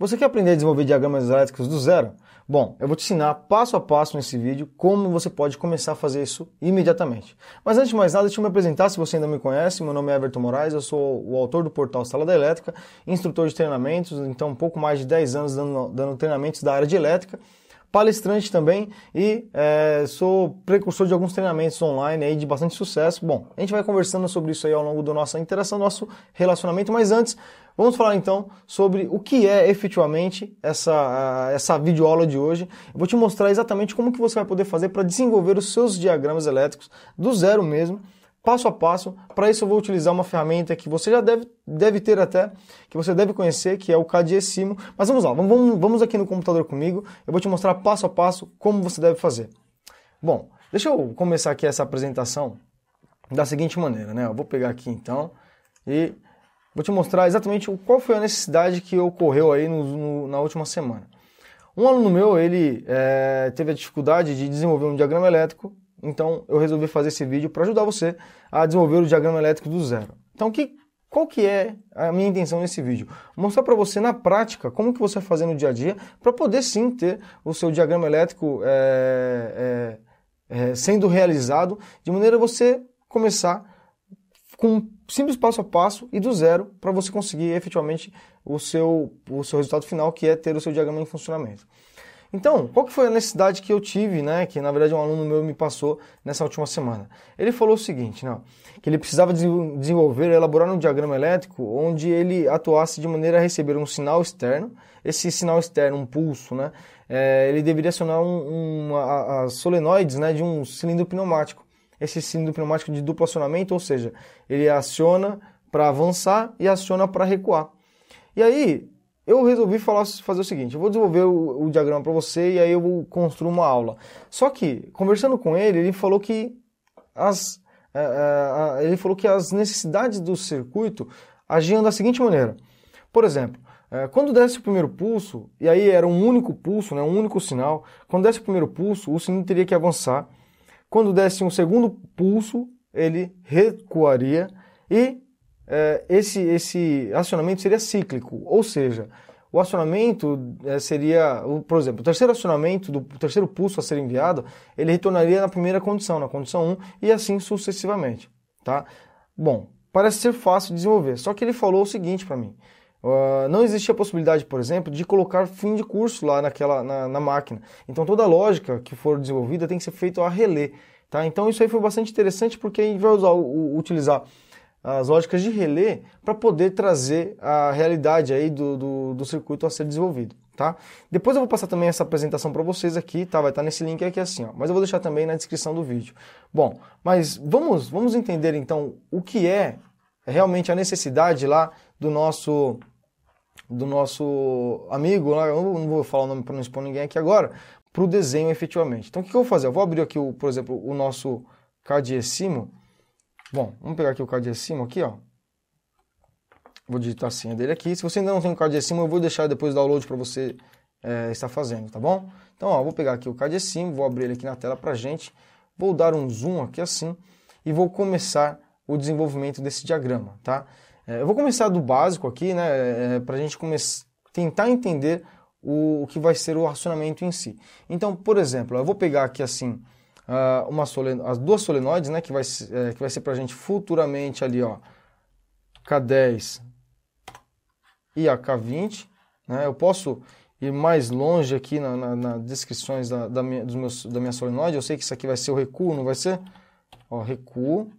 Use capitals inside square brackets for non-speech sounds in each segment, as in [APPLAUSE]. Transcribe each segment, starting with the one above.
Você quer aprender a desenvolver diagramas elétricos do zero? Bom, eu vou te ensinar passo a passo nesse vídeo como você pode começar a fazer isso imediatamente. Mas antes de mais nada, deixa eu me apresentar se você ainda me conhece. Meu nome é Everton Moraes, eu sou o autor do portal Sala da Elétrica, instrutor de treinamentos, então um pouco mais de 10 anos dando, dando treinamentos da área de elétrica palestrante também e é, sou precursor de alguns treinamentos online aí de bastante sucesso. Bom, a gente vai conversando sobre isso aí ao longo da nossa interação, nosso relacionamento, mas antes Vamos falar então sobre o que é efetivamente essa, essa videoaula de hoje. Eu vou te mostrar exatamente como que você vai poder fazer para desenvolver os seus diagramas elétricos do zero mesmo passo a passo. Para isso eu vou utilizar uma ferramenta que você já deve, deve ter até, que você deve conhecer, que é o Cadiecimo. Mas vamos lá, vamos, vamos aqui no computador comigo, eu vou te mostrar passo a passo como você deve fazer. Bom, deixa eu começar aqui essa apresentação da seguinte maneira, né? Eu vou pegar aqui então e vou te mostrar exatamente qual foi a necessidade que ocorreu aí no, no, na última semana. Um aluno meu, ele é, teve a dificuldade de desenvolver um diagrama elétrico então eu resolvi fazer esse vídeo para ajudar você a desenvolver o diagrama elétrico do zero. Então que, qual que é a minha intenção nesse vídeo? Mostrar para você na prática como que você vai fazer no dia a dia para poder sim ter o seu diagrama elétrico é, é, é, sendo realizado de maneira a você começar com um simples passo a passo e do zero para você conseguir efetivamente o seu, o seu resultado final, que é ter o seu diagrama em funcionamento. Então, qual que foi a necessidade que eu tive, né, que na verdade um aluno meu me passou nessa última semana? Ele falou o seguinte, né, que ele precisava desenvolver, elaborar um diagrama elétrico onde ele atuasse de maneira a receber um sinal externo, esse sinal externo, um pulso, né, é, ele deveria acionar um, um, a, a solenoides né, de um cilindro pneumático. Esse cilindro pneumático de duplo acionamento, ou seja, ele aciona para avançar e aciona para recuar. E aí, eu resolvi falar, fazer o seguinte: eu vou desenvolver o, o diagrama para você e aí eu vou construir uma aula. Só que, conversando com ele, ele falou que as, é, é, ele falou que as necessidades do circuito agiam da seguinte maneira. Por exemplo, é, quando desce o primeiro pulso, e aí era um único pulso, né, um único sinal, quando desce o primeiro pulso, o sinal teria que avançar. Quando desse um segundo pulso, ele recuaria e esse, esse acionamento seria cíclico, ou seja, o acionamento é, seria, o, por exemplo, o terceiro acionamento, do, o terceiro pulso a ser enviado, ele retornaria na primeira condição, na condição 1, e assim sucessivamente, tá? Bom, parece ser fácil de desenvolver, só que ele falou o seguinte para mim, uh, não existia a possibilidade, por exemplo, de colocar fim de curso lá naquela, na, na máquina, então toda a lógica que for desenvolvida tem que ser feita a relé, tá? Então isso aí foi bastante interessante porque a gente vai usar, utilizar as lógicas de relé para poder trazer a realidade aí do, do, do, circuito a ser desenvolvido, tá? Depois eu vou passar também essa apresentação para vocês aqui, tá? Vai estar tá nesse link aqui assim, ó. Mas eu vou deixar também na descrição do vídeo. Bom, mas vamos, vamos entender então o que é realmente a necessidade lá do nosso do nosso amigo, eu não vou falar o nome para não expor ninguém aqui agora, para o desenho efetivamente. Então o que, que eu vou fazer? Eu vou abrir aqui, o, por exemplo, o nosso Simo. Bom, vamos pegar aqui o card de acima aqui, ó. Vou digitar a senha dele aqui. Se você ainda não tem o card de acima, eu vou deixar depois o download para você é, estar fazendo, tá bom? Então, ó, vou pegar aqui o card de acima, vou abrir ele aqui na tela para gente. Vou dar um zoom aqui assim e vou começar o desenvolvimento desse diagrama, tá? É, eu vou começar do básico aqui, né? É, é para a gente começar, tentar entender o, o que vai ser o racionamento em si. Então, por exemplo, eu vou pegar aqui assim uh, uma soleno, as duas solenoides, né, que vai, é, que vai ser para a gente futuramente ali, ó, K10 e a K20. Né? Eu posso ir mais longe aqui nas na, na descrições da, da, minha, dos meus, da minha solenoide. Eu sei que isso aqui vai ser o recuo, não vai ser? Ó, recuo.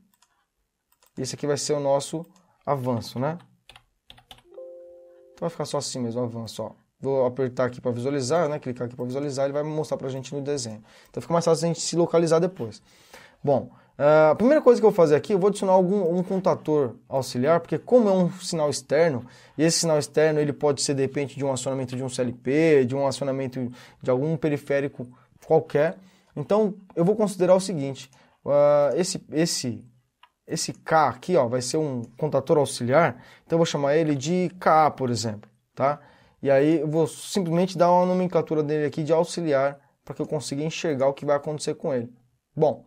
Esse aqui vai ser o nosso avanço, né? Então vai ficar só assim mesmo, avanço, ó. Vou apertar aqui para visualizar, né? Clicar aqui para visualizar, ele vai mostrar para a gente no desenho. Então fica mais fácil a gente se localizar depois. Bom, ah, a primeira coisa que eu vou fazer aqui, eu vou adicionar algum um contator auxiliar, porque como é um sinal externo, e esse sinal externo ele pode ser de repente de um acionamento de um CLP, de um acionamento de algum periférico qualquer. Então eu vou considerar o seguinte, uh, esse, esse, esse K aqui ó, vai ser um contator auxiliar, então eu vou chamar ele de KA, por exemplo. Tá? E aí eu vou simplesmente dar uma nomenclatura dele aqui de auxiliar para que eu consiga enxergar o que vai acontecer com ele. Bom,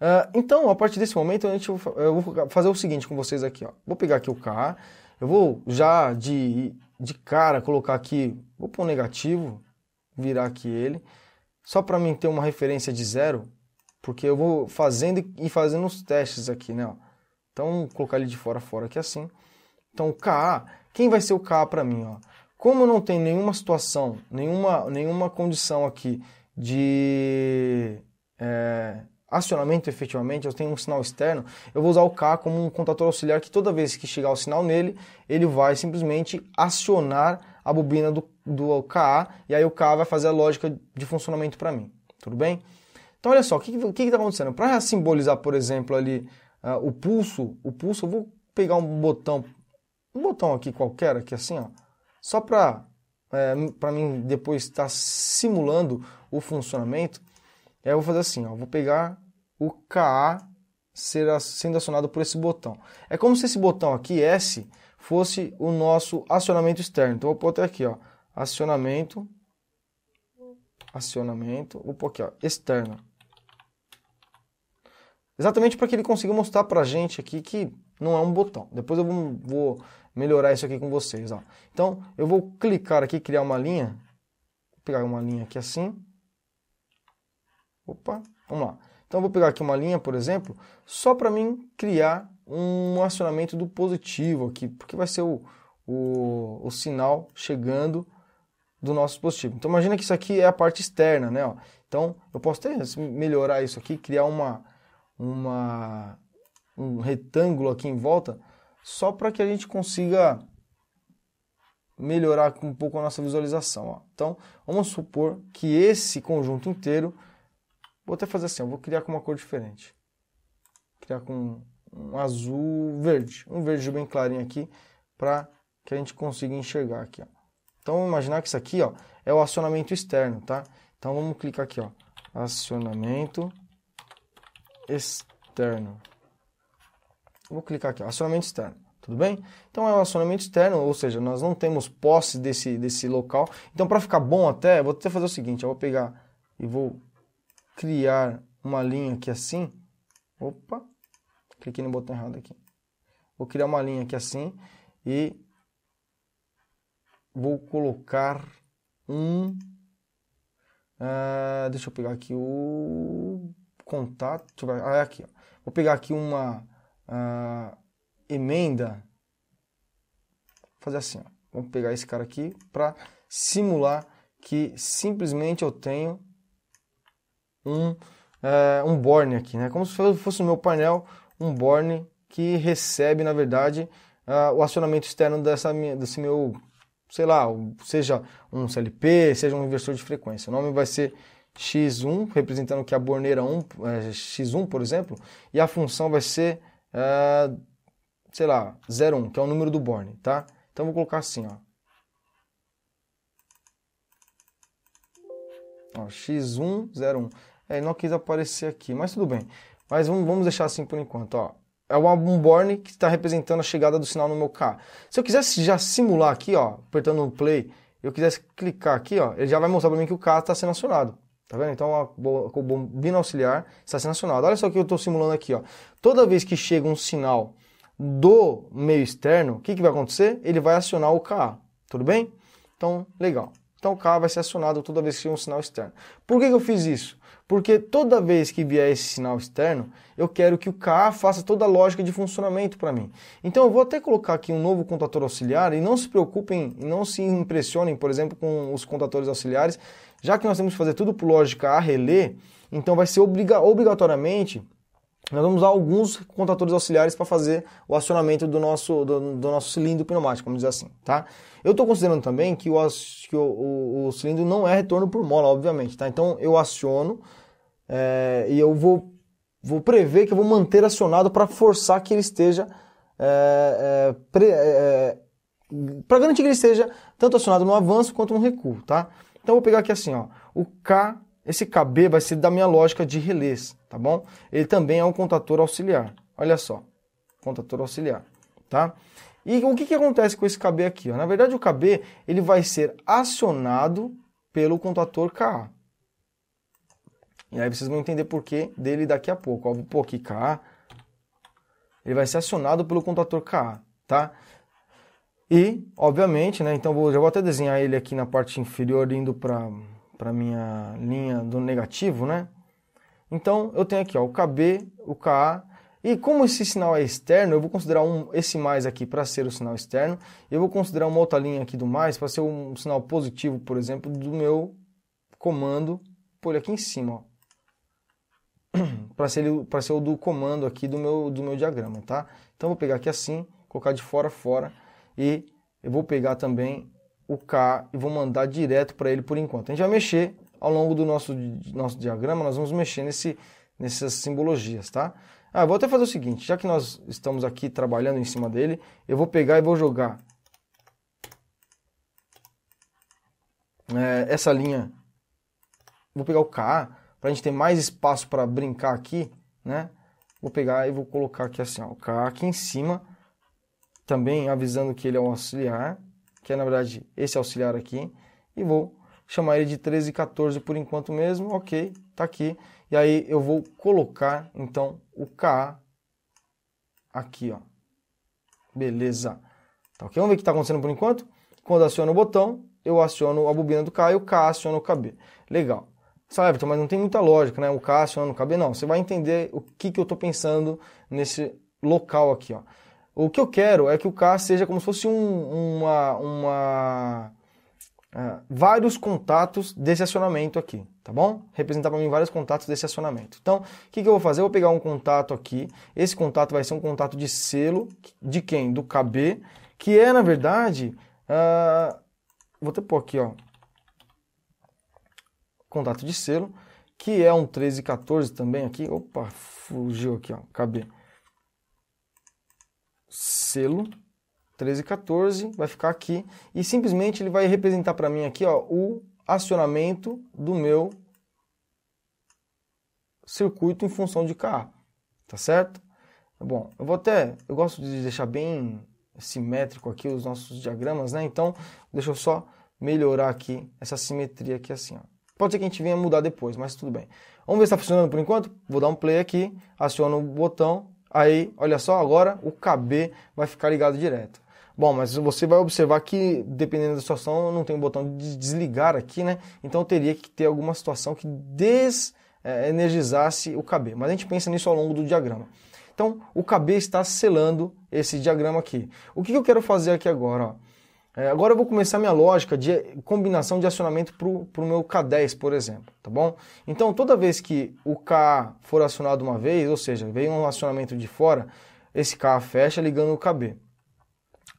uh, então a partir desse momento a gente, eu vou fazer o seguinte com vocês aqui. Ó. Vou pegar aqui o K, eu vou já de, de cara colocar aqui, vou pôr um negativo, virar aqui ele, só para mim ter uma referência de zero, porque eu vou fazendo e fazendo os testes aqui, né? Ó. Então, vou colocar ele de fora fora aqui assim. Então, o KA quem vai ser o K para mim? Ó? Como eu não tenho nenhuma situação, nenhuma, nenhuma condição aqui de é, acionamento efetivamente, eu tenho um sinal externo, eu vou usar o K como um contator auxiliar que toda vez que chegar o sinal nele, ele vai simplesmente acionar a bobina do, do K e aí o K vai fazer a lógica de funcionamento para mim. Tudo bem? Então olha só, o que está acontecendo? Para simbolizar, por exemplo, ali uh, o pulso, o pulso, eu vou pegar um botão um botão aqui qualquer, aqui assim, ó, só para é, para mim depois estar tá simulando o funcionamento, é, eu vou fazer assim, ó, vou pegar o KA ser, sendo acionado por esse botão. É como se esse botão aqui, S, fosse o nosso acionamento externo. Então, eu vou até aqui, ó, acionamento, acionamento, vou pôr aqui, ó, externo. Exatamente para que ele consiga mostrar para a gente aqui que não é um botão. Depois eu vou, vou melhorar isso aqui com vocês. Ó. Então, eu vou clicar aqui, criar uma linha. Vou pegar uma linha aqui assim. Opa, vamos lá. Então, eu vou pegar aqui uma linha, por exemplo, só para mim criar um acionamento do positivo aqui, porque vai ser o, o, o sinal chegando do nosso dispositivo. Então, imagina que isso aqui é a parte externa, né? Ó. Então, eu posso até melhorar isso aqui, criar uma, uma um retângulo aqui em volta, só para que a gente consiga melhorar um pouco a nossa visualização. Ó. Então, vamos supor que esse conjunto inteiro, vou até fazer assim, eu vou criar com uma cor diferente. Criar com um azul verde, um verde bem clarinho aqui, para que a gente consiga enxergar aqui. Ó. Então, vamos imaginar que isso aqui ó, é o acionamento externo, tá? Então, vamos clicar aqui, ó, acionamento externo. Vou clicar aqui, acionamento externo. Tudo bem? Então é um acionamento externo, ou seja, nós não temos posse desse, desse local. Então, para ficar bom até, vou até fazer o seguinte: eu vou pegar e vou criar uma linha aqui assim. Opa, cliquei no botão errado aqui. Vou criar uma linha aqui assim e vou colocar um. Uh, deixa eu pegar aqui o contato. Ah, é aqui. Ó. Vou pegar aqui uma ah, emenda. Vou fazer assim, ó. vamos pegar esse cara aqui para simular que simplesmente eu tenho um, eh, um borne aqui, né? Como se fosse o meu painel, um borne que recebe, na verdade, uh, o acionamento externo dessa minha, desse meu, sei lá, seja um CLP, seja um inversor de frequência. O nome vai ser X1, representando que a borneira 1, é, X1, por exemplo, e a função vai ser ah, sei lá, 01, que é o número do Born, tá? Então vou colocar assim, ó. ó X101. É, não quis aparecer aqui, mas tudo bem. Mas vamos, deixar assim por enquanto, ó. É um Born que está representando a chegada do sinal no meu K. Se eu quisesse já simular aqui, ó, apertando o play, eu quisesse clicar aqui, ó, ele já vai mostrar para mim que o K está sendo acionado. Tá vendo? Então, a bombina auxiliar está sendo acionada. Olha só o que eu estou simulando aqui. Ó. Toda vez que chega um sinal do meio externo, o que, que vai acontecer? Ele vai acionar o KA. Tudo bem? Então, legal. Então, o KA vai ser acionado toda vez que chega um sinal externo. Por que, que eu fiz isso? Porque toda vez que vier esse sinal externo, eu quero que o KA faça toda a lógica de funcionamento para mim. Então eu vou até colocar aqui um novo contator auxiliar e não se preocupem, não se impressionem, por exemplo, com os contatores auxiliares já que nós temos que fazer tudo por lógica a relé, então vai ser obriga obrigatoriamente nós vamos usar alguns contadores auxiliares para fazer o acionamento do nosso, do, do, nosso cilindro pneumático, vamos dizer assim, tá? Eu estou considerando também que, o, que o, o, o, cilindro não é retorno por mola, obviamente, tá? Então eu aciono é, e eu vou, vou prever que eu vou manter acionado para forçar que ele esteja... É, é, para garantir que ele esteja tanto acionado no avanço quanto no recuo, tá? Então eu vou pegar aqui assim, ó, o K, esse KB vai ser da minha lógica de relés, tá bom? Ele também é um contator auxiliar, olha só, contator auxiliar, tá? E o que, que acontece com esse KB aqui? Ó? Na verdade o KB ele vai ser acionado pelo contator KA. E aí vocês vão entender por que dele daqui a pouco. Ó, vou pôr aqui KA, ele vai ser acionado pelo contator KA, tá? E, obviamente, né, então vou, já vou até desenhar ele aqui na parte inferior, indo para a minha linha do negativo, né? Então, eu tenho aqui ó, o KB, o KA, e como esse sinal é externo, eu vou considerar um, esse mais aqui para ser o sinal externo, eu vou considerar uma outra linha aqui do mais para ser um sinal positivo, por exemplo, do meu comando, ele aqui em cima, ó [CLEARS THROAT] para ser, ser, o do comando aqui do meu, do meu diagrama, tá? Então, eu vou pegar aqui assim, colocar de fora, fora, e eu vou pegar também o K e vou mandar direto para ele por enquanto. A gente vai mexer ao longo do nosso, nosso diagrama, nós vamos mexer nesse, nessas simbologias, tá? Ah, vou até fazer o seguinte, já que nós estamos aqui trabalhando em cima dele, eu vou pegar e vou jogar é, essa linha, vou pegar o K, para a gente ter mais espaço para brincar aqui, né? Vou pegar e vou colocar aqui assim, ó, o K aqui em cima, também avisando que ele é um auxiliar, que é na verdade esse auxiliar aqui, e vou chamar ele de 13 e 14 por enquanto mesmo, ok, tá aqui. E aí eu vou colocar então o k aqui, ó. Beleza. Tá ok? Vamos ver o que está acontecendo por enquanto? Quando aciono o botão, eu aciono a bobina do K e o K aciona o KB. Legal. Sabe, Everton, mas não tem muita lógica, né? O K aciona o KB. Não, você vai entender o que, que eu estou pensando nesse local aqui, ó. O que eu quero é que o carro seja como se fosse um, uma, uma uh, vários contatos desse acionamento aqui, tá bom? Representar para mim vários contatos desse acionamento. Então, o que, que eu vou fazer? Eu vou pegar um contato aqui. Esse contato vai ser um contato de selo de quem? Do KB, que é na verdade, uh, vou até pôr aqui, ó, contato de selo, que é um 1314 também aqui. Opa, fugiu aqui, ó, KB selo 1314, vai ficar aqui e simplesmente ele vai representar para mim aqui ó, o acionamento do meu circuito em função de K, tá certo? Bom, eu vou até, eu gosto de deixar bem simétrico aqui os nossos diagramas, né? Então, deixa eu só melhorar aqui essa simetria aqui assim, ó. Pode ser que a gente venha mudar depois, mas tudo bem. Vamos ver se está funcionando por enquanto? Vou dar um play aqui, aciono o botão, Aí, olha só, agora o KB vai ficar ligado direto. Bom, mas você vai observar que, dependendo da situação, não tem um botão de desligar aqui, né? Então teria que ter alguma situação que desenergizasse é, o KB. Mas a gente pensa nisso ao longo do diagrama. Então, o KB está selando esse diagrama aqui. O que eu quero fazer aqui agora? Ó? É, agora eu vou começar minha lógica de combinação de acionamento para o meu K10, por exemplo, tá bom? Então, toda vez que o K for acionado uma vez, ou seja, veio um acionamento de fora, esse K fecha ligando o KB.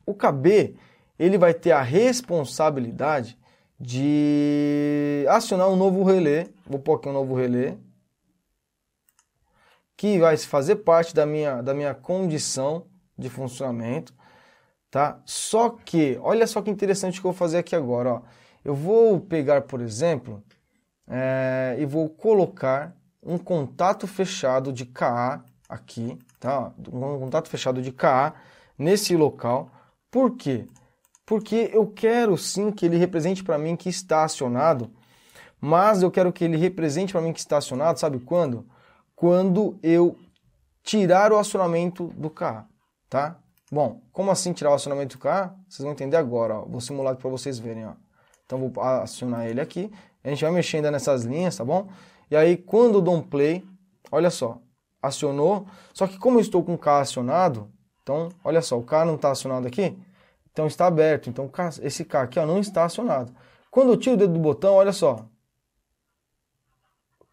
O KB, ele vai ter a responsabilidade de acionar um novo relé, vou pôr aqui um novo relé, que vai fazer parte da minha, da minha condição de funcionamento, tá? Só que, olha só que interessante que eu vou fazer aqui agora, ó. Eu vou pegar, por exemplo, é, e vou colocar um contato fechado de KA aqui, tá? Um contato fechado de KA nesse local. Por quê? Porque eu quero sim que ele represente para mim que está acionado, mas eu quero que ele represente para mim que está acionado, sabe quando? Quando eu tirar o acionamento do KA, tá? Bom, como assim tirar o acionamento do K? Vocês vão entender agora, ó. Vou simular para vocês verem, ó. Então vou acionar ele aqui. A gente vai mexer ainda nessas linhas, tá bom? E aí quando eu dou um play, olha só, acionou. Só que como eu estou com o K acionado, então olha só, o K não está acionado aqui, então está aberto. Então esse K aqui ó, não está acionado. Quando eu tiro o dedo do botão, olha só,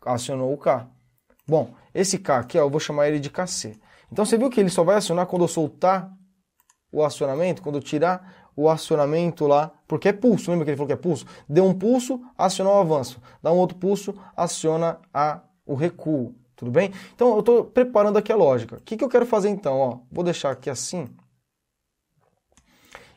acionou o K. Bom, esse K aqui ó, eu vou chamar ele de KC. Então você viu que ele só vai acionar quando eu soltar o acionamento, quando tirar o acionamento lá, porque é pulso, lembra que ele falou que é pulso? Deu um pulso, aciona o avanço. Dá um outro pulso, aciona a, o recuo. Tudo bem? Então eu estou preparando aqui a lógica. O que, que eu quero fazer então? Ó, vou deixar aqui assim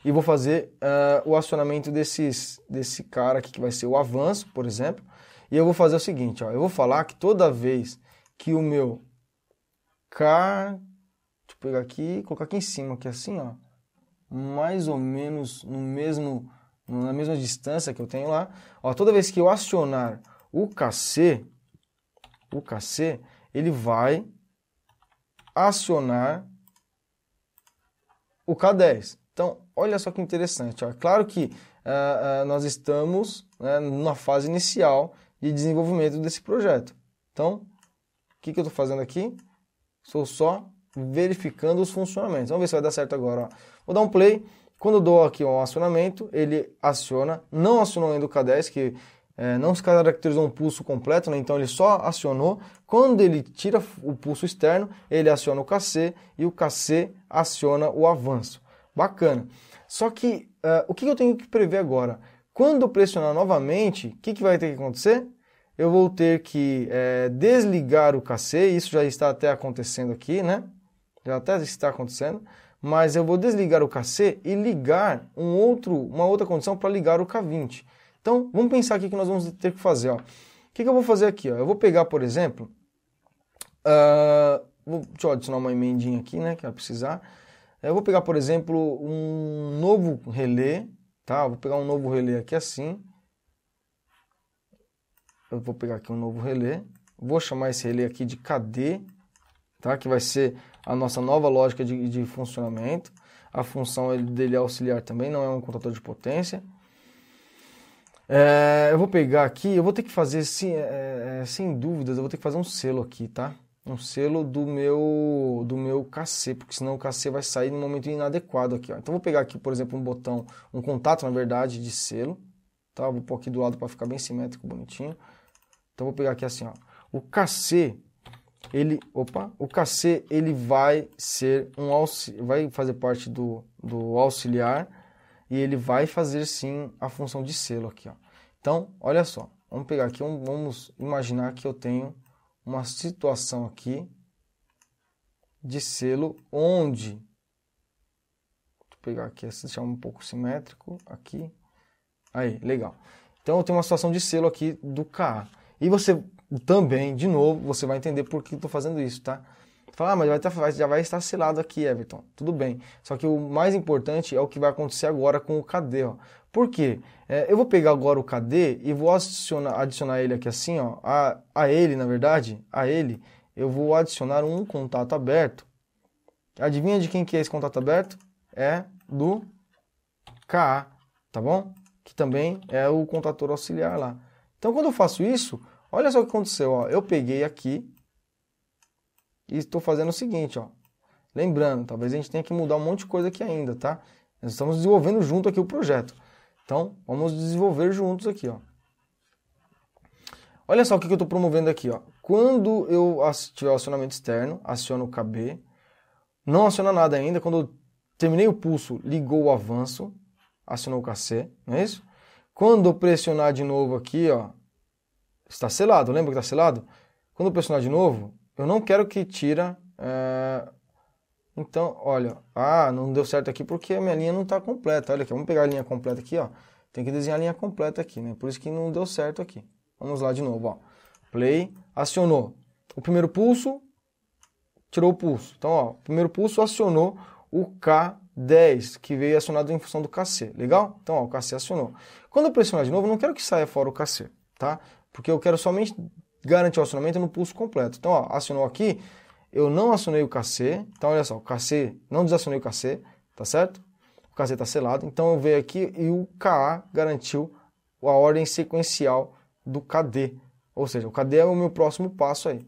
e vou fazer uh, o acionamento desses, desse cara aqui que vai ser o avanço, por exemplo. E eu vou fazer o seguinte, ó, eu vou falar que toda vez que o meu car... Deixa eu pegar aqui e colocar aqui em cima, aqui é assim, ó mais ou menos no mesmo na mesma distância que eu tenho lá. Ó, toda vez que eu acionar o KC, o KC, ele vai acionar o K10. Então, olha só que interessante. Ó. Claro que uh, uh, nós estamos né, na fase inicial de desenvolvimento desse projeto. Então, o que, que eu estou fazendo aqui? Estou só verificando os funcionamentos. Vamos ver se vai dar certo agora. Ó. Vou dar um play. Quando eu dou aqui um acionamento, ele aciona, não acionou ainda o K10, que é, não se caracterizou um pulso completo, né? então ele só acionou. Quando ele tira o pulso externo, ele aciona o KC e o KC aciona o avanço. Bacana. Só que uh, o que eu tenho que prever agora? Quando eu pressionar novamente, o que, que vai ter que acontecer? Eu vou ter que é, desligar o KC, isso já está até acontecendo aqui, né? já até está acontecendo, mas eu vou desligar o KC e ligar um outro, uma outra condição para ligar o K20. Então, vamos pensar aqui que nós vamos ter que fazer. Ó. O que, que eu vou fazer aqui? Ó? Eu vou pegar, por exemplo, uh, vou, deixa eu adicionar uma emendinha aqui, né, que vai precisar. Eu vou pegar, por exemplo, um novo relé, tá? Eu vou pegar um novo relé aqui assim. Eu vou pegar aqui um novo relé. Vou chamar esse relé aqui de KD, tá? Que vai ser a nossa nova lógica de, de funcionamento. A função dele é auxiliar também, não é um contador de potência. É, eu vou pegar aqui, eu vou ter que fazer, sem, é, é, é, sem dúvidas, eu vou ter que fazer um selo aqui, tá? Um selo do meu, do meu KC, porque senão o KC vai sair no momento inadequado aqui. Ó. Então, eu vou pegar aqui, por exemplo, um botão, um contato, na verdade, de selo. Tá? Vou pôr aqui do lado para ficar bem simétrico, bonitinho. Então, eu vou pegar aqui assim, ó. O KC, ele, opa, o KC ele vai ser um vai fazer parte do, do auxiliar e ele vai fazer sim a função de selo aqui, ó. Então, olha só, vamos pegar aqui, vamos imaginar que eu tenho uma situação aqui de selo onde vou pegar aqui, deixar um pouco simétrico aqui. Aí, legal. Então eu tenho uma situação de selo aqui do K. E você também, de novo, você vai entender por que estou fazendo isso, tá? Fala, ah, mas vai estar, tá, já vai estar selado aqui, Everton. Tudo bem. Só que o mais importante é o que vai acontecer agora com o KD, ó. Por quê? É, eu vou pegar agora o KD e vou adicionar, adicionar ele aqui assim, ó. A, a ele, na verdade, a ele, eu vou adicionar um contato aberto. Adivinha de quem que é esse contato aberto? É do K tá bom? Que também é o contator auxiliar lá. Então, quando eu faço isso, Olha só o que aconteceu, ó. Eu peguei aqui e estou fazendo o seguinte, ó. Lembrando, talvez a gente tenha que mudar um monte de coisa aqui ainda, tá? Nós estamos desenvolvendo junto aqui o projeto. Então, vamos desenvolver juntos aqui, ó. Olha só o que eu estou promovendo aqui, ó. Quando eu tiver o acionamento externo, aciono o KB. Não aciona nada ainda. Quando eu terminei o pulso, ligou o avanço, acionou o KC, não é isso? Quando eu pressionar de novo aqui, ó, está selado, lembra que está selado? Quando o personagem novo, eu não quero que tira. É... Então, olha, ah, não deu certo aqui porque a minha linha não está completa. Olha aqui, vamos pegar a linha completa aqui, ó. Tem que desenhar a linha completa aqui, né? Por isso que não deu certo aqui. Vamos lá de novo, ó. Play, acionou. O primeiro pulso, tirou o pulso. Então, ó, o primeiro pulso acionou o K10, que veio acionado em função do KC. Legal? Então, ó, o KC acionou. Quando eu pressionar de novo, não quero que saia fora o KC, tá? Porque eu quero somente garantir o acionamento no pulso completo. Então, ó, acionou aqui, eu não acionei o KC. Então, olha só, o KC, não desacionei o KC, tá certo? O KC está selado. Então, eu veio aqui e o KA garantiu a ordem sequencial do KD. Ou seja, o KD é o meu próximo passo aí.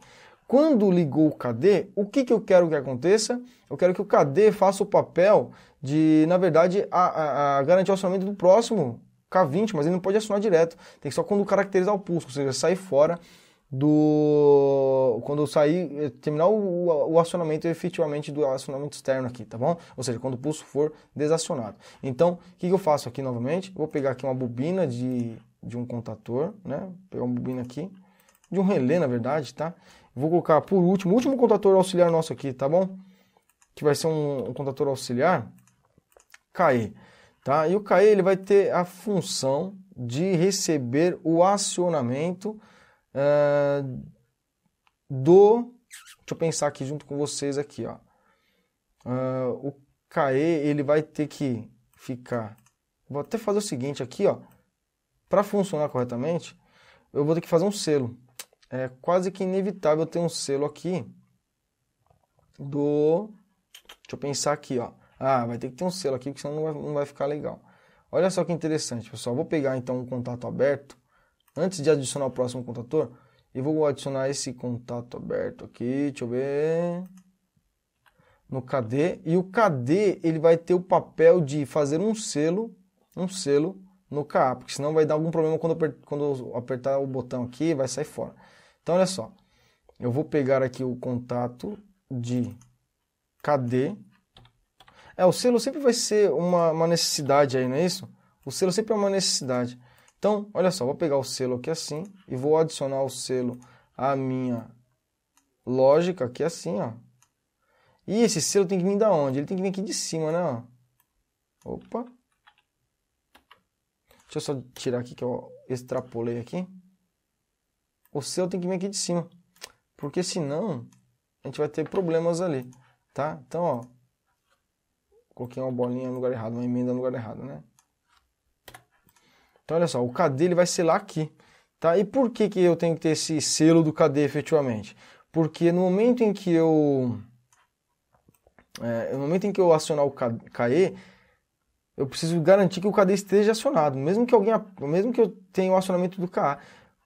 Quando ligou o KD, o que, que eu quero que aconteça? Eu quero que o KD faça o papel de, na verdade, a, a, a garantir o acionamento do próximo K20, mas ele não pode acionar direto. Tem que só quando caracterizar o pulso, ou seja, sair fora do. Quando sair, eh, terminar o, o acionamento efetivamente do acionamento externo aqui, tá bom? Ou seja, quando o pulso for desacionado. Então, o que, que eu faço aqui novamente? Vou pegar aqui uma bobina de, de um contator, né? pegar uma bobina aqui, de um relé, na verdade, tá? Vou colocar por último, o último contator auxiliar nosso aqui, tá bom? Que vai ser um, um contator auxiliar. cair. Tá? E o KE ele vai ter a função de receber o acionamento eh, do... Deixa eu pensar aqui junto com vocês aqui. Ó. Uh, o KE ele vai ter que ficar... Vou até fazer o seguinte aqui, ó. Para funcionar corretamente, eu vou ter que fazer um selo. É quase que inevitável ter um selo aqui do... Deixa eu pensar aqui, ó ah, vai ter que ter um selo aqui, porque senão não vai, não vai ficar legal. Olha só que interessante, pessoal. Vou pegar então um contato aberto. Antes de adicionar o próximo contator, eu vou adicionar esse contato aberto aqui. Deixa eu ver. No KD. E o KD ele vai ter o papel de fazer um selo, um selo no KA, porque senão vai dar algum problema quando, quando eu apertar o botão aqui, vai sair fora. Então, olha só. Eu vou pegar aqui o contato de KD é, o selo sempre vai ser uma, uma necessidade aí, não é isso? O selo sempre é uma necessidade. Então, olha só, vou pegar o selo aqui assim e vou adicionar o selo à minha lógica aqui assim, ó. E esse selo tem que vir da onde? Ele tem que vir aqui de cima, né? Opa. Deixa eu só tirar aqui que eu extrapolei aqui. O selo tem que vir aqui de cima. Porque senão a gente vai ter problemas ali, tá? Então, ó, Coloquei uma bolinha no lugar errado, uma emenda no lugar errado, né? Então, olha só, o KD ele vai selar aqui. Tá? E por que, que eu tenho que ter esse selo do KD efetivamente? Porque no momento em que eu... É, no momento em que eu acionar o KE, eu preciso garantir que o KD esteja acionado, mesmo que alguém, mesmo que eu tenha o acionamento do KA,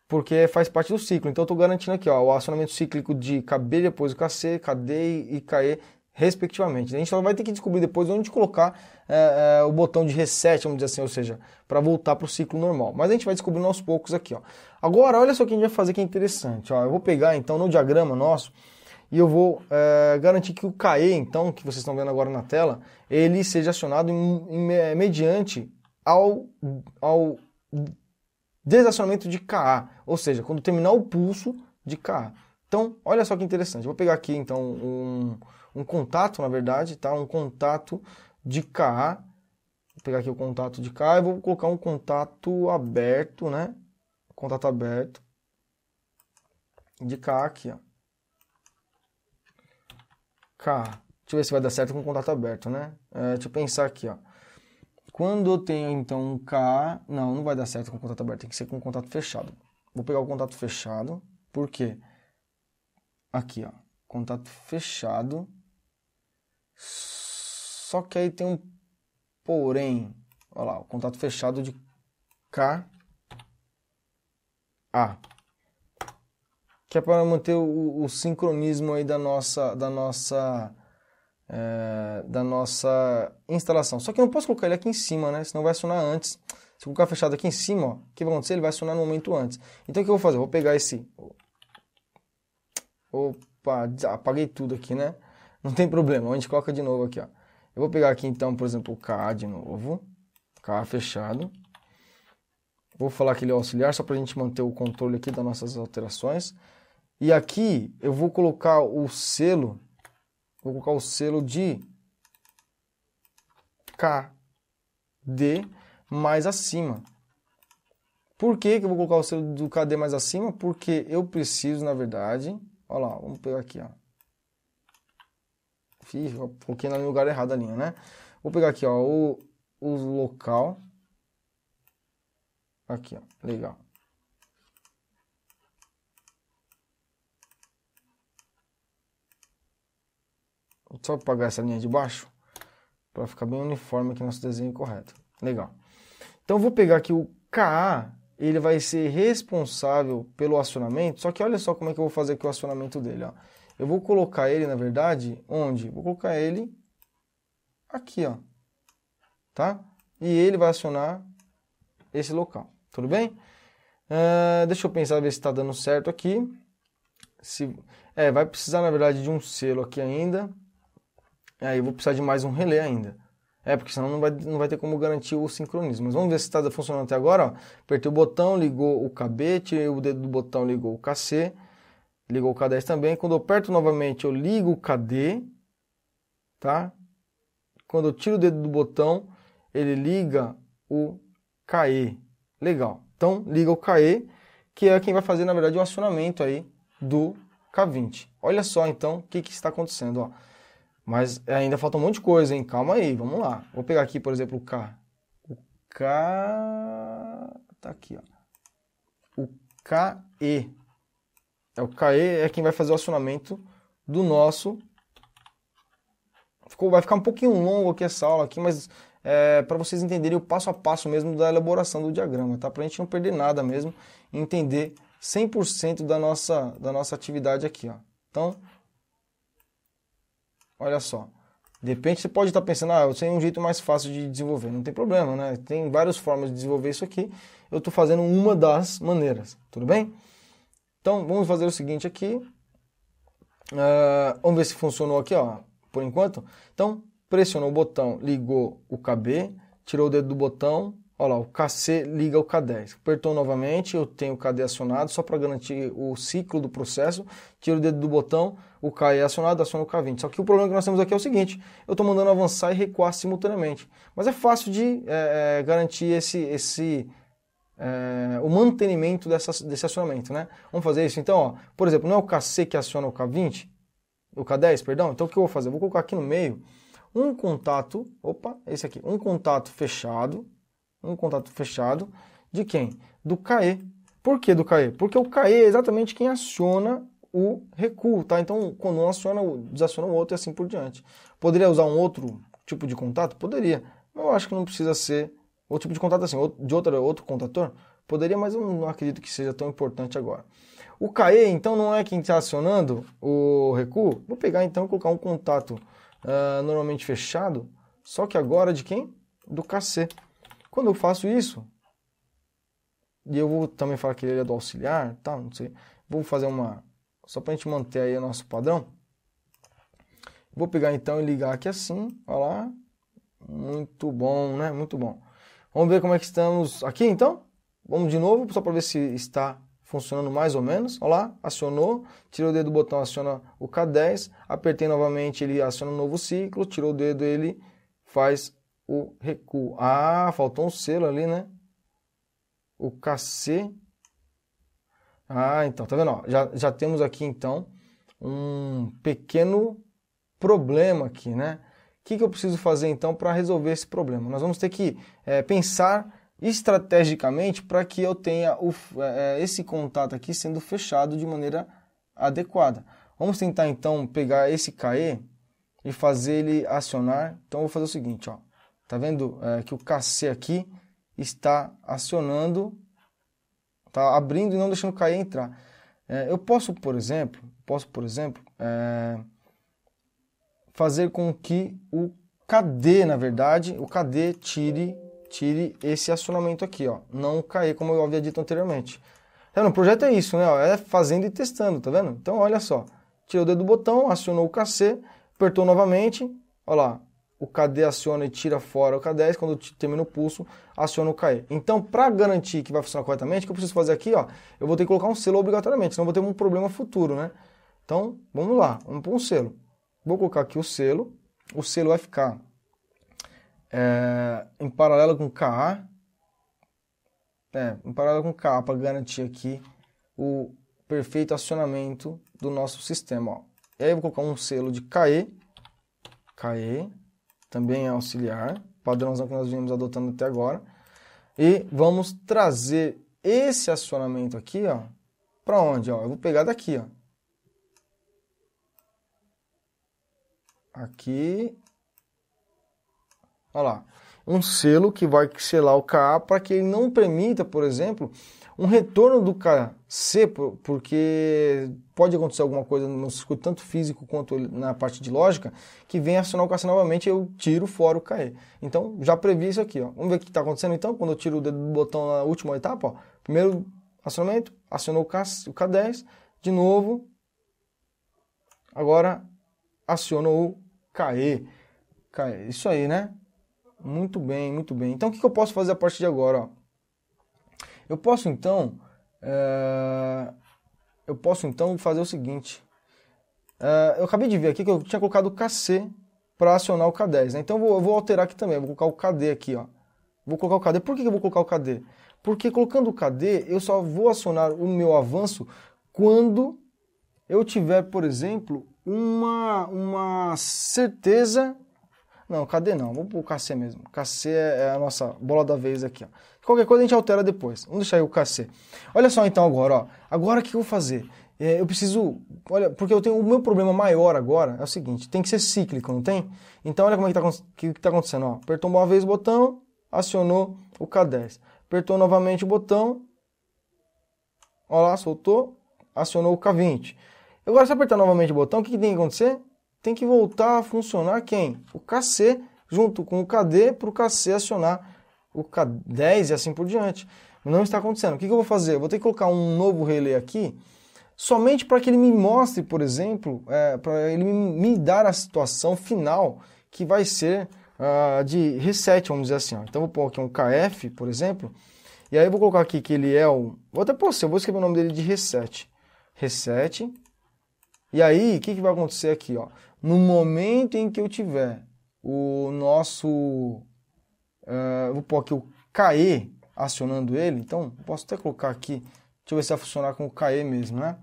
porque faz parte do ciclo. Então eu estou garantindo aqui, ó, o acionamento cíclico de KB depois do KC, KD e KE respectivamente. Né? A gente só vai ter que descobrir depois onde colocar é, é, o botão de reset, vamos dizer assim, ou seja, para voltar para o ciclo normal. Mas a gente vai descobrindo aos poucos aqui. Ó. Agora, olha só o que a gente vai fazer que é interessante. Ó. Eu vou pegar então no diagrama nosso e eu vou é, garantir que o KE, então, que vocês estão vendo agora na tela, ele seja acionado em, em, mediante ao, ao desacionamento de KA, ou seja, quando terminar o pulso de KA. Então, olha só que interessante. vou pegar aqui, então, um, um contato, na verdade, tá? Um contato de cá. Vou pegar aqui o contato de cá e vou colocar um contato aberto, né? Contato aberto. De cá aqui, ó. Cá. Deixa eu ver se vai dar certo com o contato aberto, né? É, deixa eu pensar aqui, ó. Quando eu tenho, então, um K... Não, não vai dar certo com o contato aberto. Tem que ser com o contato fechado. Vou pegar o contato fechado. Por quê? Porque Aqui, ó. Contato fechado. Só que aí tem um porém. Olha lá, o contato fechado de K A. Que é para manter o, o sincronismo aí da nossa, da nossa é, da nossa instalação. Só que eu não posso colocar ele aqui em cima, né? Senão vai acionar antes. Se eu colocar fechado aqui em cima, ó, o que vai acontecer? Ele vai acionar no momento antes. Então o que eu vou fazer? Eu vou pegar esse Opa, apaguei tudo aqui, né? Não tem problema, a gente coloca de novo aqui, ó. Eu vou pegar aqui então, por exemplo, o K de novo, K fechado. Vou falar que ele é auxiliar só para a gente manter o controle aqui das nossas alterações. E aqui eu vou colocar o selo, vou colocar o selo de KD mais acima. Por que, que eu vou colocar o selo do KD mais acima? Porque eu preciso, na verdade, Olha lá, vamos pegar aqui, ó. Fiz, coloquei no lugar errado a linha, né? Vou pegar aqui, ó, o, o local. Aqui, ó, legal. Só apagar essa linha de baixo, para ficar bem uniforme aqui nosso desenho correto. Legal. Então, vou pegar aqui o KA ele vai ser responsável pelo acionamento, só que olha só como é que eu vou fazer aqui o acionamento dele. Ó. Eu vou colocar ele, na verdade, onde? Vou colocar ele aqui, ó, tá? E ele vai acionar esse local, tudo bem? Uh, deixa eu pensar, ver se está dando certo aqui. Se, é, vai precisar, na verdade, de um selo aqui ainda. Aí eu vou precisar de mais um relé ainda. É, porque senão não vai, não vai ter como garantir o sincronismo. Mas vamos ver se está funcionando até agora. Ó. Apertei o botão, ligou o KB, tirei o dedo do botão, ligou o KC, ligou o K10 também. Quando eu aperto novamente, eu ligo o KD, tá? Quando eu tiro o dedo do botão, ele liga o KE. Legal. Então, liga o KE, que é quem vai fazer, na verdade, o acionamento aí do K20. Olha só, então, o que, que está acontecendo, ó. Mas ainda falta um monte de coisa, hein? Calma aí, vamos lá. Vou pegar aqui, por exemplo, o K. O K. Tá aqui, ó. O KE. É o KE é quem vai fazer o acionamento do nosso. Ficou, vai ficar um pouquinho longo aqui essa aula aqui, mas é, para vocês entenderem o passo a passo mesmo da elaboração do diagrama, tá? Para a gente não perder nada mesmo, entender 100% da nossa, da nossa atividade aqui, ó. Então, Olha só. De repente você pode estar pensando, ah, eu tenho um jeito mais fácil de desenvolver. Não tem problema, né? Tem várias formas de desenvolver isso aqui. Eu estou fazendo uma das maneiras, tudo bem? Então vamos fazer o seguinte aqui. Uh, vamos ver se funcionou aqui, ó, por enquanto. Então pressionou o botão, ligou o KB, tirou o dedo do botão, Olha lá, o KC liga o K10. Apertou novamente, eu tenho o KD acionado, só para garantir o ciclo do processo. Tiro o dedo do botão, o K é acionado, aciona o K20. Só que o problema que nós temos aqui é o seguinte, eu estou mandando avançar e recuar simultaneamente. Mas é fácil de é, é, garantir esse, esse é, o mantenimento dessa, desse acionamento, né? Vamos fazer isso? Então, ó, por exemplo, não é o KC que aciona o K20, o K10, perdão? Então o que eu vou fazer? Eu vou colocar aqui no meio um contato, opa, esse aqui, um contato fechado, um contrato fechado de quem? Do CAE. Por que do CAE? Porque o CAE é exatamente quem aciona o recuo, tá? Então, quando um aciona, desaciona o outro e assim por diante. Poderia usar um outro tipo de contato? Poderia. eu acho que não precisa ser outro tipo de contato assim, de outro, outro contator? Poderia, mas eu não acredito que seja tão importante agora. O CAE, então, não é quem está acionando o recuo? Vou pegar, então, colocar um contato uh, normalmente fechado, só que agora de quem? Do KC. Quando eu faço isso, e eu vou também falar que ele é do auxiliar, tá, não sei, vou fazer uma, só para a gente manter aí o nosso padrão. Vou pegar então e ligar aqui assim, olha lá, muito bom, né, muito bom. Vamos ver como é que estamos aqui então? Vamos de novo, só para ver se está funcionando mais ou menos. Olha lá, acionou, tirou o dedo do botão, aciona o K10, apertei novamente, ele aciona um novo ciclo, tirou o dedo, ele faz o recuo. Ah, faltou um selo ali, né? O KC. Ah, então, tá vendo? Ó, já, já temos aqui, então, um pequeno problema aqui, né? O que, que eu preciso fazer, então, para resolver esse problema? Nós vamos ter que é, pensar estrategicamente para que eu tenha o, é, é, esse contato aqui sendo fechado de maneira adequada. Vamos tentar então pegar esse KE e fazer ele acionar. Então eu vou fazer o seguinte, ó. Tá vendo é, que o KC aqui está acionando, está abrindo e não deixando cair entrar. É, eu posso, por exemplo, posso, por exemplo, é, fazer com que o KD, na verdade, o KD tire, tire esse acionamento aqui, ó, não cair como eu havia dito anteriormente. Tá vendo? O projeto é isso, né? é fazendo e testando, tá vendo? Então, olha só, tirou o dedo do botão, acionou o KC, apertou novamente, olha lá, o KD aciona e tira fora o K10, quando termina o pulso, aciona o KE. Então, para garantir que vai funcionar corretamente, o que eu preciso fazer aqui, ó, eu vou ter que colocar um selo obrigatoriamente, senão vou ter um problema futuro, né? Então, vamos lá, vamos pôr um selo. Vou colocar aqui o selo, o selo vai ficar é, em paralelo com KA, é, em paralelo com KA para garantir aqui o perfeito acionamento do nosso sistema, ó. E aí eu vou colocar um selo de KE, KE, também é auxiliar, padrãozão que nós vimos adotando até agora. E vamos trazer esse acionamento aqui, ó, para onde? Ó? Eu vou pegar daqui, ó. Aqui. Olha lá. Um selo que vai selar o KA para que ele não permita, por exemplo, um retorno do KC porque pode acontecer alguma coisa no circuito, tanto físico quanto na parte de lógica, que vem acionar o KC novamente, eu tiro fora o KE. Então, já previ isso aqui, ó. Vamos ver o que está acontecendo então, quando eu tiro o dedo do botão na última etapa, ó. Primeiro acionamento, acionou o, K, o K10, de novo, agora acionou o KE. KE. Isso aí, né? Muito bem, muito bem. Então, o que eu posso fazer a partir de agora, ó? Eu posso então, eh, eu posso então fazer o seguinte. Eh, eu acabei de ver aqui que eu tinha colocado o KC para acionar o K10, né? Então eu vou, eu vou, alterar aqui também, vou colocar o KD aqui, ó. Vou colocar o KD. Por que eu vou colocar o KD? Porque colocando o KD, eu só vou acionar o meu avanço quando eu tiver, por exemplo, uma, uma certeza não, cadê não? Vamos pro KC mesmo. KC é, é a nossa bola da vez aqui, ó. Qualquer coisa a gente altera depois. Vamos deixar aí o KC. Olha só então agora, ó. Agora o que eu vou fazer? É, eu preciso. Olha, porque eu tenho o meu problema maior agora é o seguinte: tem que ser cíclico, não tem? Então, olha como é que está que, que tá acontecendo. Ó. Apertou uma vez o botão, acionou o K10. Apertou novamente o botão, olha lá, soltou, acionou o K20. Agora, se apertar novamente o botão, o que, que tem que acontecer? tem que voltar a funcionar quem? O KC junto com o KD para o KC acionar o K10 e assim por diante. Não está acontecendo. O que, que eu vou fazer? Eu vou ter que colocar um novo relé aqui somente para que ele me mostre, por exemplo, é, para ele me dar a situação final que vai ser uh, de reset, vamos dizer assim. Ó. Então vou pôr aqui um KF, por exemplo, e aí eu vou colocar aqui que ele é o... Vou até pôr assim, eu vou escrever o nome dele de reset. Reset. E aí, o que, que vai acontecer aqui? Ó? no momento em que eu tiver o nosso. Uh, vou pôr aqui o KE acionando ele, então posso até colocar aqui. Deixa eu ver se vai funcionar com o KE mesmo, né?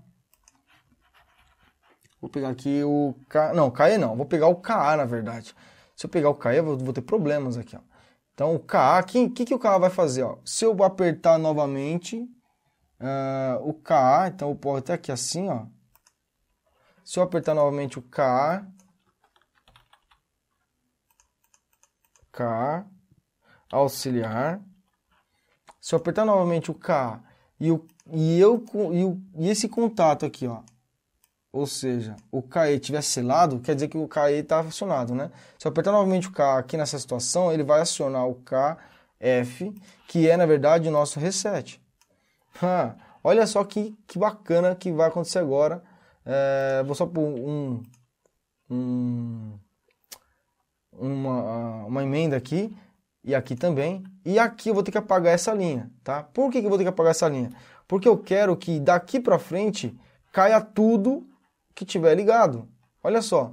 Vou pegar aqui o K. Não, KE não. Vou pegar o KA, na verdade. Se eu pegar o KE, vou, vou ter problemas aqui. Ó. Então, o KA, o que, que, que, o KA vai fazer? Ó? Se eu apertar novamente uh, o KA, então eu posso até aqui assim, ó. Se eu apertar novamente o KA, K, auxiliar. Se eu apertar novamente o K e, o, e, eu, e, o, e esse contato aqui, ó, ou seja, o KE estiver selado, quer dizer que o KE está acionado, né? Se eu apertar novamente o K aqui nessa situação, ele vai acionar o KF, que é, na verdade, o nosso reset. [LAUGHS] Ah, olha só que, que bacana que vai acontecer agora. É, vou só pôr um, um uma, uma emenda aqui e aqui também. E aqui eu vou ter que apagar essa linha, tá? Por que, que eu vou ter que apagar essa linha? Porque eu quero que daqui para frente caia tudo que tiver ligado. Olha só,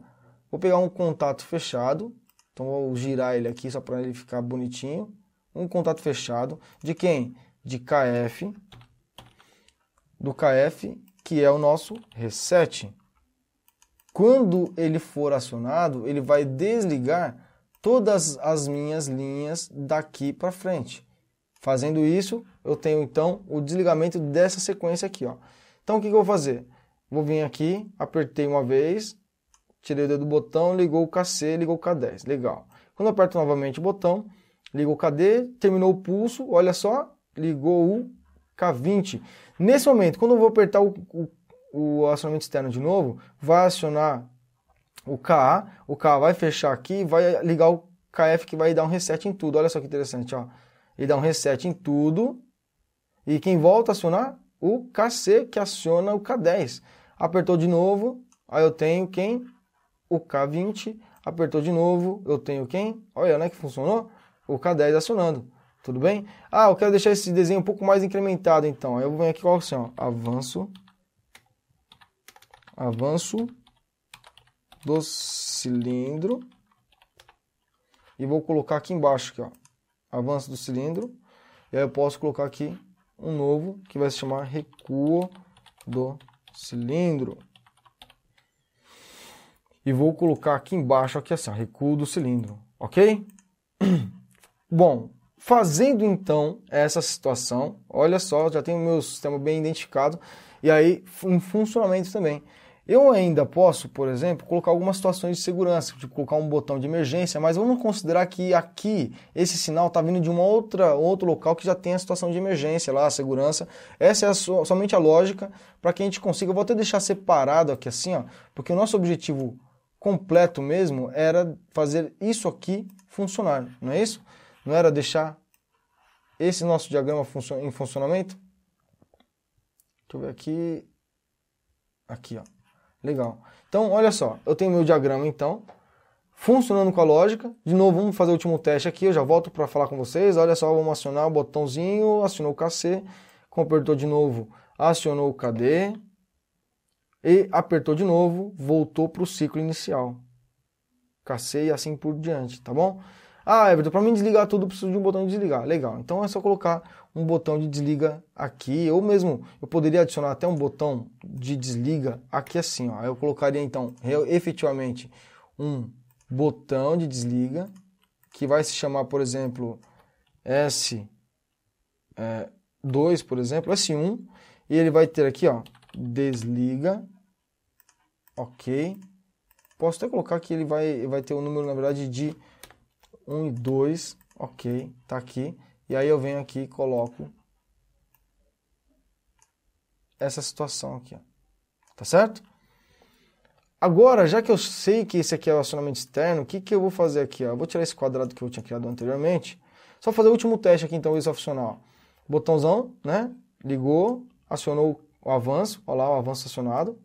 vou pegar um contato fechado, então vou girar ele aqui só para ele ficar bonitinho. Um contato fechado de quem? De KF, do KF, que é o nosso reset. Quando ele for acionado, ele vai desligar todas as minhas linhas daqui para frente. Fazendo isso, eu tenho então o desligamento dessa sequência aqui. Ó. Então o que, que eu vou fazer? Vou vir aqui, apertei uma vez, tirei o dedo do botão, ligou o KC, ligou o K10. Legal. Quando eu aperto novamente o botão, ligou o KD, terminou o pulso, olha só, ligou o K20. Nesse momento, quando eu vou apertar o, o o acionamento externo de novo, vai acionar o KA, o KA vai fechar aqui vai ligar o KF que vai dar um reset em tudo. Olha só que interessante, ó. Ele dá um reset em tudo e quem volta a acionar? O KC que aciona o K10. Apertou de novo, aí eu tenho quem? O K20. Apertou de novo, eu tenho quem? Olha, né, que funcionou? O K10 acionando. Tudo bem? Ah, eu quero deixar esse desenho um pouco mais incrementado, então. Eu venho aqui e coloco assim, ó, avanço avanço do cilindro e vou colocar aqui embaixo aqui, ó, avanço do cilindro e aí eu posso colocar aqui um novo que vai se chamar recuo do cilindro e vou colocar aqui embaixo aqui assim ó, recuo do cilindro ok [CLEARS THROAT] bom fazendo então essa situação olha só já tenho meu sistema bem identificado e aí um funcionamento também eu ainda posso, por exemplo, colocar algumas situações de segurança, tipo colocar um botão de emergência, mas vamos considerar que aqui esse sinal está vindo de um outro local que já tem a situação de emergência lá, a segurança. Essa é a so, somente a lógica para que a gente consiga. Eu vou até deixar separado aqui assim, ó, porque o nosso objetivo completo mesmo era fazer isso aqui funcionar, não é isso? Não era deixar esse nosso diagrama em funcionamento? Deixa eu ver aqui. Aqui, ó. Legal. Então, olha só, eu tenho meu diagrama então, funcionando com a lógica. De novo, vamos fazer o último teste aqui, eu já volto para falar com vocês. Olha só, vamos acionar o botãozinho, acionou o KC, apertou de novo, acionou o KD e apertou de novo, voltou para o ciclo inicial. KC e assim por diante, tá bom? Ah, Everton, para mim desligar tudo, eu preciso de um botão de desligar. Legal. Então é só colocar um botão de desliga aqui, ou mesmo eu poderia adicionar até um botão de desliga aqui assim, ó. Eu colocaria então, efetivamente, um botão de desliga que vai se chamar, por exemplo, S2, é, por exemplo, S1, e ele vai ter aqui, ó, desliga, ok. Posso até colocar que ele vai, vai ter o um número, na verdade, de 1 e 2, ok, tá aqui. E aí eu venho aqui e coloco essa situação aqui, ó. tá certo? Agora, já que eu sei que esse aqui é o acionamento externo, o que, que eu vou fazer aqui? Ó? Eu vou tirar esse quadrado que eu tinha criado anteriormente. Só fazer o último teste aqui, então, isso é opcional. Botãozão, né? Ligou, acionou o avanço, olha lá o avanço acionado.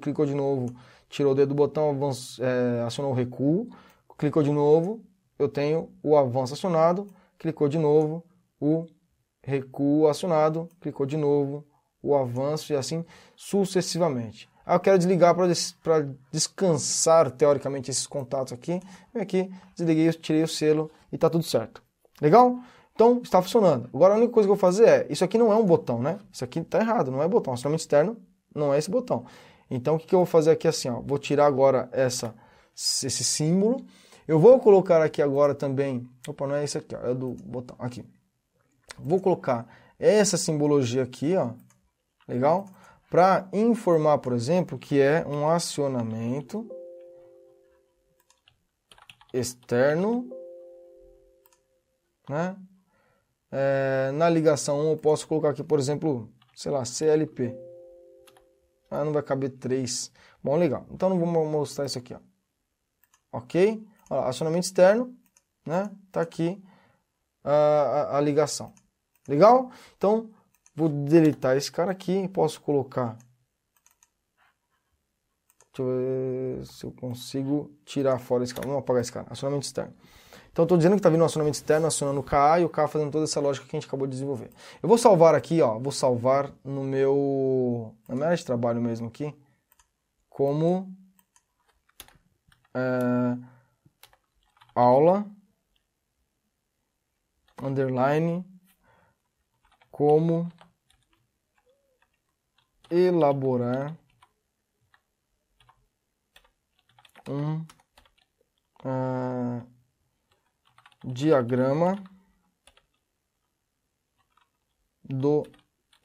Clicou de novo, tirou o dedo do botão, avanço, é, acionou o recuo. Clicou de novo, eu tenho o avanço acionado, clicou de novo, o recuo acionado, clicou de novo, o avanço e assim sucessivamente. Ah, eu quero desligar para descansar, teoricamente, esses contatos aqui. Vem aqui, desliguei, tirei o selo e está tudo certo. Legal? Então, está funcionando. Agora, a única coisa que eu vou fazer é, isso aqui não é um botão, né? Isso aqui está errado, não é botão. O externo não é esse botão. Então, o que, que eu vou fazer aqui assim, ó? Vou tirar agora essa, esse símbolo eu vou colocar aqui agora também, opa, não é esse aqui, ó, é do botão, aqui. Vou colocar essa simbologia aqui, ó, legal? Para informar, por exemplo, que é um acionamento externo, né? É, na ligação 1 eu posso colocar aqui, por exemplo, sei lá, CLP. Ah, não vai caber 3. Bom, legal. Então não vou mostrar isso aqui, ó. Ok? Ó, acionamento externo, né? Tá aqui a, a, a ligação. Legal? Então, vou deletar esse cara aqui e posso colocar Deixa eu ver se eu consigo tirar fora esse cara. Vamos apagar esse cara. Acionamento externo. Então, estou dizendo que está vindo um acionamento externo, acionando o KA e o KA fazendo toda essa lógica que a gente acabou de desenvolver. Eu vou salvar aqui, ó. Vou salvar no meu... na minha área de trabalho mesmo aqui, como... É, aula underline como elaborar um uh, diagrama do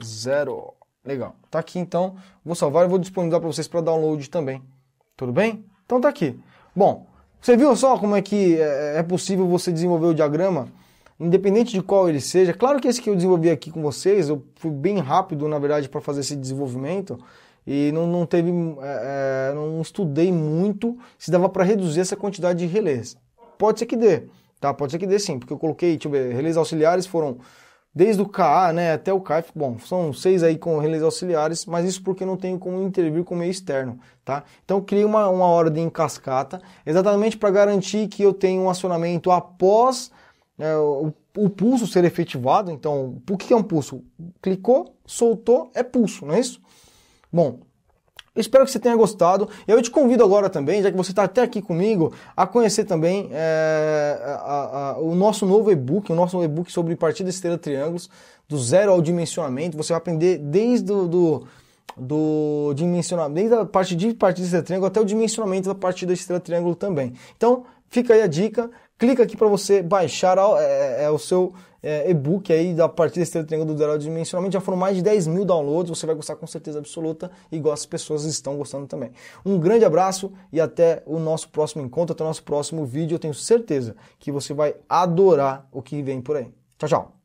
zero. Legal. Tá aqui então. Vou salvar e vou disponibilizar para vocês para download também. Tudo bem? Então tá aqui. Bom, você viu só como é que é, é possível você desenvolver o diagrama, independente de qual ele seja? Claro que esse que eu desenvolvi aqui com vocês, eu fui bem rápido, na verdade, para fazer esse desenvolvimento e não, não teve, é, é não estudei muito se dava para reduzir essa quantidade de relés. Pode ser que dê, tá? Pode ser que dê sim, porque eu coloquei, deixa eu ver, relés auxiliares foram desde o KA né, até o CAIF, bom, são seis aí com relés auxiliares, mas isso porque não tenho como intervir com o meio externo, tá? Então criei uma, uma ordem em cascata, exatamente para garantir que eu tenha um acionamento após é, o, o, pulso ser efetivado. Então, o que é um pulso? Clicou, soltou, é pulso, não é isso? Bom, espero que você tenha gostado. Eu te convido agora também, já que você está até aqui comigo, a conhecer também é, a, a, o nosso novo e-book, o nosso e-book sobre partida esteira triângulos, do zero ao dimensionamento. Você vai aprender desde o do, do dimensionamento, desde a parte de partida esteira triângulo até o dimensionamento da partida esteira triângulo também. Então, fica aí a dica. Clica aqui para você baixar é, é, é, o seu é, e-book aí da partida desse triângulo do Heraldo Dimensionalmente. Já foram mais de 10 mil downloads, você vai gostar com certeza absoluta, igual as pessoas estão gostando também. Um grande abraço e até o nosso próximo encontro, até o nosso próximo vídeo. Eu tenho certeza que você vai adorar o que vem por aí. Tchau, tchau!